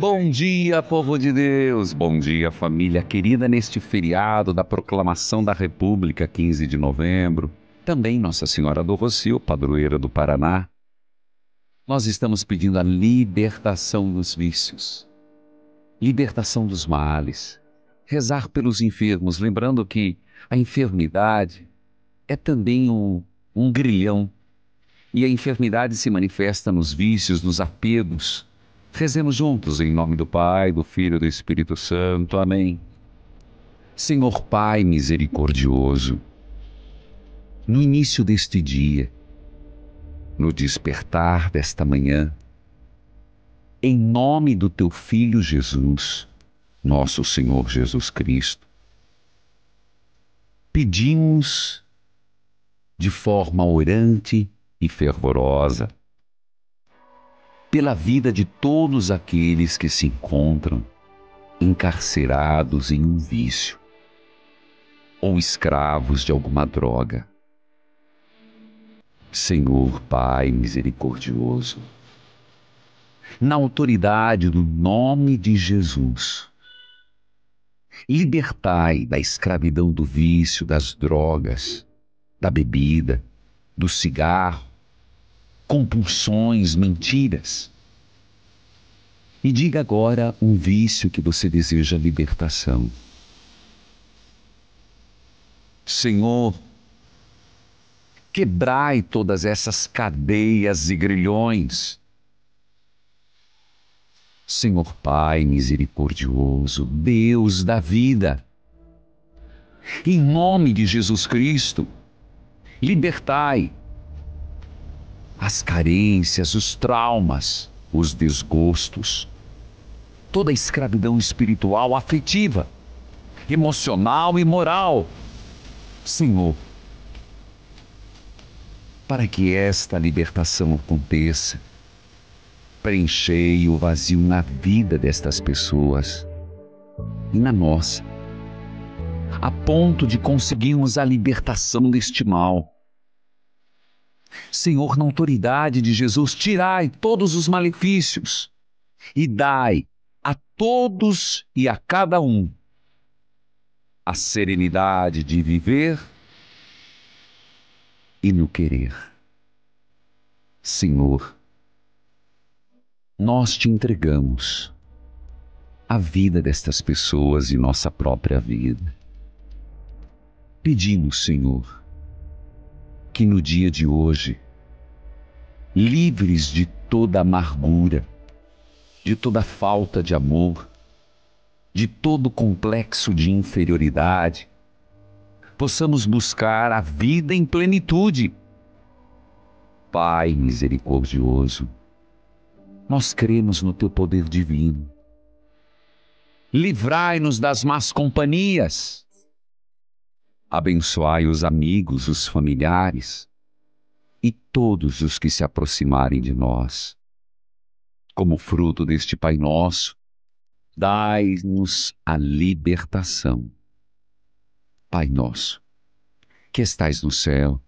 Bom dia, povo de Deus! Bom dia, família querida, neste feriado da proclamação da República, 15 de novembro. Também Nossa Senhora do Rocio, padroeira do Paraná. Nós estamos pedindo a libertação dos vícios, libertação dos males, rezar pelos enfermos, lembrando que a enfermidade é também um, um grilhão. E a enfermidade se manifesta nos vícios, nos apegos, Rezemos juntos em nome do Pai, do Filho e do Espírito Santo. Amém. Senhor Pai misericordioso, no início deste dia, no despertar desta manhã, em nome do teu Filho Jesus, nosso Senhor Jesus Cristo, pedimos de forma orante e fervorosa pela vida de todos aqueles que se encontram encarcerados em um vício ou escravos de alguma droga. Senhor Pai misericordioso, na autoridade do nome de Jesus, libertai da escravidão do vício, das drogas, da bebida, do cigarro, compulsões, mentiras. E diga agora um vício que você deseja libertação. Senhor, quebrai todas essas cadeias e grilhões. Senhor Pai misericordioso, Deus da vida, em nome de Jesus Cristo, libertai as carências, os traumas, os desgostos, toda a escravidão espiritual, afetiva, emocional e moral. Senhor, para que esta libertação aconteça, preenchei o vazio na vida destas pessoas e na nossa, a ponto de conseguirmos a libertação deste mal Senhor, na autoridade de Jesus, tirai todos os malefícios e dai a todos e a cada um a serenidade de viver e no querer. Senhor, nós te entregamos a vida destas pessoas e nossa própria vida. Pedimos, Senhor, que no dia de hoje, livres de toda amargura, de toda falta de amor, de todo complexo de inferioridade, possamos buscar a vida em plenitude. Pai misericordioso, nós cremos no teu poder divino. Livrai-nos das más companhias abençoai os amigos, os familiares e todos os que se aproximarem de nós. Como fruto deste Pai Nosso, dai-nos a libertação. Pai Nosso, que estais no céu,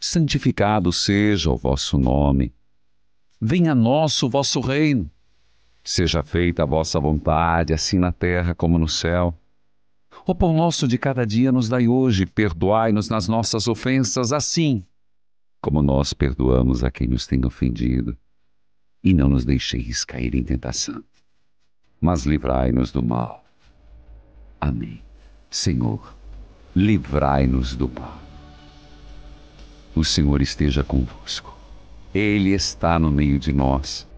santificado seja o vosso nome. Venha a nós o vosso reino. Seja feita a vossa vontade, assim na terra como no céu. O pão nosso de cada dia nos dai hoje, perdoai-nos nas nossas ofensas, assim como nós perdoamos a quem nos tem ofendido. E não nos deixeis cair em tentação, mas livrai-nos do mal. Amém. Senhor, livrai-nos do mal. O Senhor esteja convosco. Ele está no meio de nós.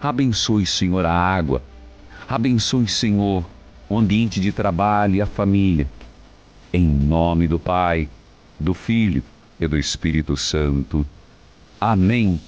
Abençoe, Senhor, a água. Abençoe, Senhor, o ambiente de trabalho e a família. Em nome do Pai, do Filho e do Espírito Santo. Amém.